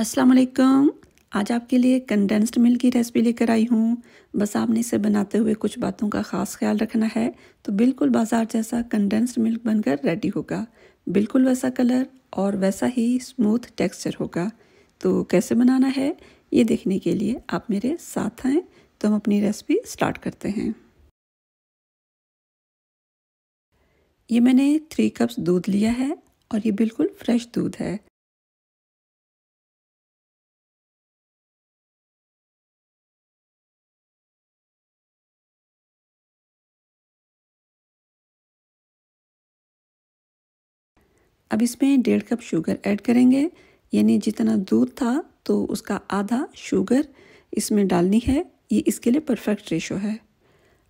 अस्सलाम वालेकुम आज आपके लिए कंडेंस्ड मिल्क की रेसिपी लेकर आई हूँ बस आपने इसे बनाते हुए कुछ बातों का ख़ास ख्याल रखना है तो बिल्कुल बाजार जैसा कंडेंस्ड मिल्क बनकर रेडी होगा बिल्कुल वैसा कलर और वैसा ही स्मूथ टेक्सचर होगा तो कैसे बनाना है ये देखने के लिए आप मेरे साथ हैं तो हम अपनी रेसिपी स्टार्ट करते हैं ये मैंने थ्री कप्स दूध लिया है और ये बिल्कुल फ्रेश दूध है अब इसमें डेढ़ कप शुगर ऐड करेंगे यानी जितना दूध था तो उसका आधा शुगर इसमें डालनी है ये इसके लिए परफेक्ट रेशो है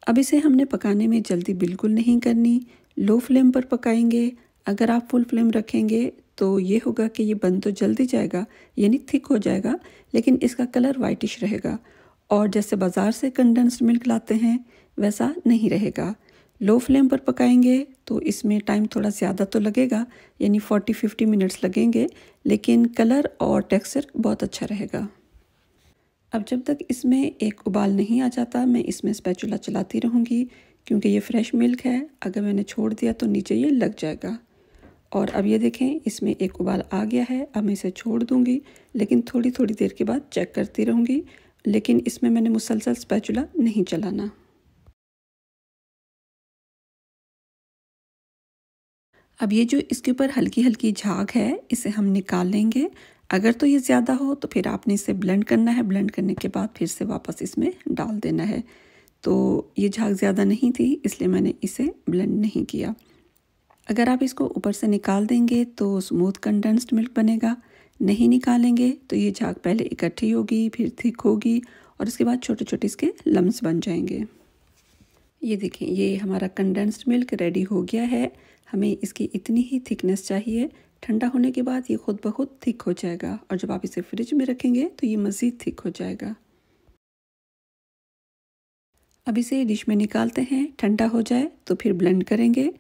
अब इसे हमने पकाने में जल्दी बिल्कुल नहीं करनी लो फ्लेम पर पकाएंगे अगर आप फुल फ्लेम रखेंगे तो ये होगा कि ये बन तो जल्दी जाएगा यानी थिक हो जाएगा लेकिन इसका कलर वाइटिश रहेगा और जैसे बाज़ार से कंडेंस्ड मिल्क लाते हैं वैसा नहीं रहेगा लो फ्लेम पर पकाएंगे तो इसमें टाइम थोड़ा ज़्यादा तो लगेगा यानी 40-50 मिनट्स लगेंगे लेकिन कलर और टेक्सचर बहुत अच्छा रहेगा अब जब तक इसमें एक उबाल नहीं आ जाता मैं इसमें स्पैचुला चलाती रहूँगी क्योंकि ये फ्रेश मिल्क है अगर मैंने छोड़ दिया तो नीचे ये लग जाएगा और अब ये देखें इसमें एक उबाल आ गया है अब मैं इसे छोड़ दूँगी लेकिन थोड़ी थोड़ी देर के बाद चेक करती रहूँगी लेकिन इसमें मैंने मुसलसल स्पैचुला नहीं चलाना अब ये जो इसके ऊपर हल्की हल्की झाग है इसे हम निकाल लेंगे अगर तो ये ज़्यादा हो तो फिर आपने इसे ब्लेंड करना है ब्लेंड करने के बाद फिर से वापस इसमें डाल देना है तो ये झाग ज़्यादा नहीं थी इसलिए मैंने इसे ब्लेंड नहीं किया अगर आप इसको ऊपर से निकाल देंगे तो स्मूथ कंडेंस्ड मिल्क बनेगा नहीं निकालेंगे तो ये झाग पहले इकट्ठी होगी फिर थिक होगी और उसके बाद छोटे छोटे इसके लम्स बन जाएंगे ये देखें ये हमारा कंडेंस्ड मिल्क रेडी हो गया है हमें इसकी इतनी ही थिकनेस चाहिए ठंडा होने के बाद ये खुद बहुत थिक हो जाएगा और जब आप इसे फ्रिज में रखेंगे तो ये मज़ीद थिक हो जाएगा अब इसे डिश में निकालते हैं ठंडा हो जाए तो फिर ब्लेंड करेंगे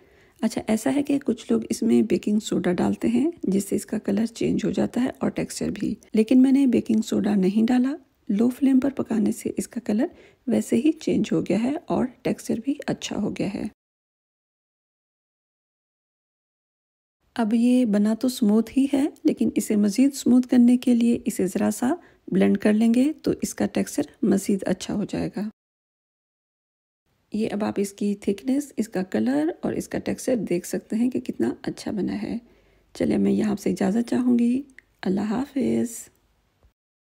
अच्छा ऐसा है कि कुछ लोग इसमें बेकिंग सोडा डालते हैं जिससे इसका कलर चेंज हो जाता है और टेक्सचर भी लेकिन मैंने बेकिंग सोडा नहीं डाला लो फ्लेम पर पकाने से इसका कलर वैसे ही चेंज हो गया है और टेक्सचर भी अच्छा हो गया है अब ये बना तो स्मूथ ही है लेकिन इसे मज़ीद स्मूथ करने के लिए इसे ज़रा सा ब्लेंड कर लेंगे तो इसका टेक्सचर मज़ीद अच्छा हो जाएगा ये अब आप इसकी थिकनेस इसका कलर और इसका टेक्सचर देख सकते हैं कि कितना अच्छा बना है चलिए मैं यहाँ से इजाज़त चाहूँगी अल्लाह हाफिज़